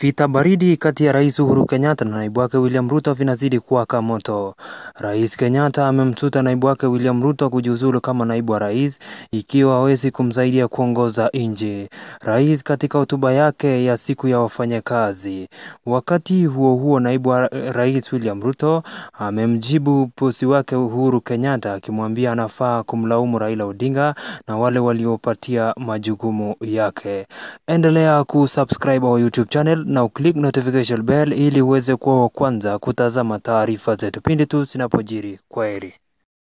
Vita baridi kati ya Rais Uhuru Kenyatta na naibu wake William Ruto vinazidi kuwaka moto. Rais Kenyatta amemtuta naibu wake William Ruto kujiuzulu kama naibu wa rais ikiwa hawezi kumsaidia kuongoza nchi. Rais katika hotuba yake ya siku ya wafanyakazi. Wakati huo huo, naibu wa rais William Ruto amemjibu bosi wake Uhuru Kenyatta akimwambia anafaa kumlaumu Raila Odinga na wale waliopatia majukumu yake. Endelea kusubscribe our YouTube channel na uklik notification bell ili uweze kuwa wa kwanza kutazama taarifa zetu pindi tu zinapojiri. Kwaheri.